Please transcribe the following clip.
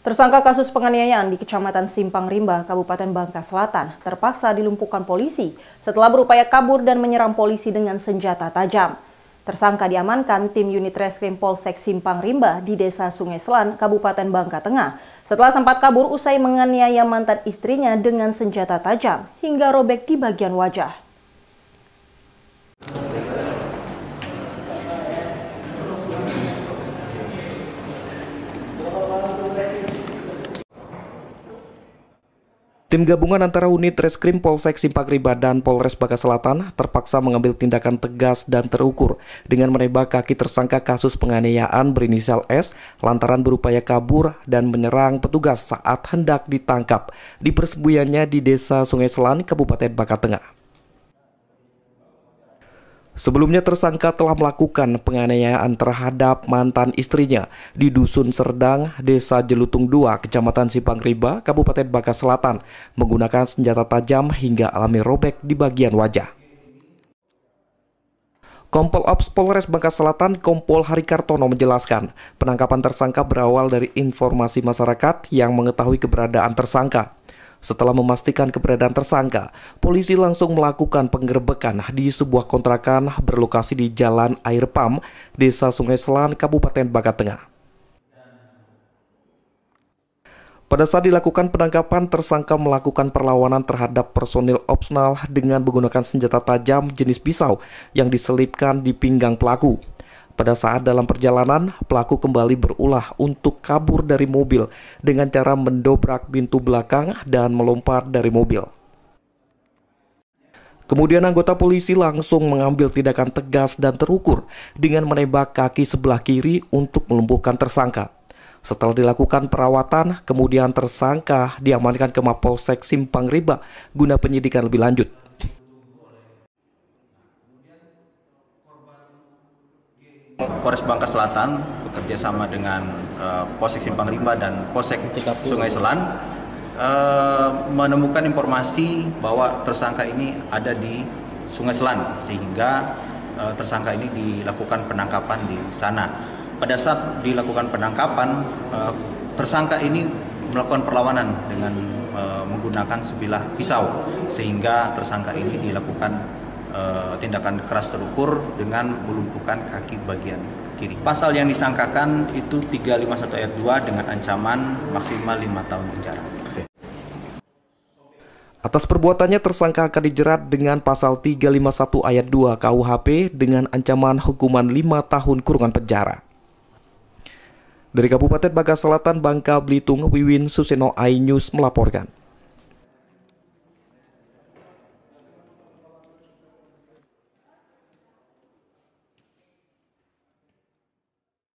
Tersangka kasus penganiayaan di Kecamatan Simpang Rimba, Kabupaten Bangka Selatan, terpaksa dilumpuhkan polisi setelah berupaya kabur dan menyerang polisi dengan senjata tajam. Tersangka diamankan tim unit reskrim Polsek Simpang Rimba di Desa Sungai Selan, Kabupaten Bangka Tengah, setelah sempat kabur usai menganiaya mantan istrinya dengan senjata tajam hingga robek di bagian wajah. Tim gabungan antara unit Reskrim Polsek Simpangriba dan Polres Baka Selatan terpaksa mengambil tindakan tegas dan terukur dengan menembak kaki tersangka kasus penganiayaan berinisial S lantaran berupaya kabur dan menyerang petugas saat hendak ditangkap di persembunyiannya di Desa Sungai Selan, Kabupaten Baka Tengah. Sebelumnya tersangka telah melakukan penganiayaan terhadap mantan istrinya di Dusun Serdang, Desa Jelutung 2, Kecamatan Sipangriba, Kabupaten Bangka Selatan, menggunakan senjata tajam hingga alami robek di bagian wajah. Kompol Ops Polres Bangka Selatan Kompol Hari Kartono menjelaskan, penangkapan tersangka berawal dari informasi masyarakat yang mengetahui keberadaan tersangka. Setelah memastikan keberadaan tersangka, polisi langsung melakukan penggerbekan di sebuah kontrakan berlokasi di Jalan Air Pam, Desa Sungai Selan, Kabupaten Bangka Tengah. Pada saat dilakukan penangkapan, tersangka melakukan perlawanan terhadap personil opsional dengan menggunakan senjata tajam jenis pisau yang diselipkan di pinggang pelaku. Pada saat dalam perjalanan, pelaku kembali berulah untuk kabur dari mobil dengan cara mendobrak pintu belakang dan melompat dari mobil. Kemudian anggota polisi langsung mengambil tindakan tegas dan terukur dengan menembak kaki sebelah kiri untuk melumpuhkan tersangka. Setelah dilakukan perawatan, kemudian tersangka diamankan ke Mapolsek Simpang Riba guna penyidikan lebih lanjut. Polres Bangka Selatan bekerja sama dengan uh, eh, Posek Simpang Rimba dan Posek Sungai Selan uh, menemukan informasi bahwa tersangka ini ada di Sungai Selan sehingga uh, tersangka ini dilakukan penangkapan di sana. Pada saat dilakukan penangkapan, uh, tersangka ini melakukan perlawanan dengan uh, menggunakan sebilah pisau sehingga tersangka ini dilakukan uh, tindakan keras terukur dengan melumpuhkan kaki bagian kiri. Pasal yang disangkakan itu 351 ayat 2 dengan ancaman maksimal 5 tahun penjara. Atas perbuatannya tersangka akan dijerat dengan pasal 351 ayat 2 KUHP dengan ancaman hukuman 5 tahun kurungan penjara. Dari Kabupaten Bangka Selatan, Bangka Belitung, Wiwin Suseno Ainews melaporkan.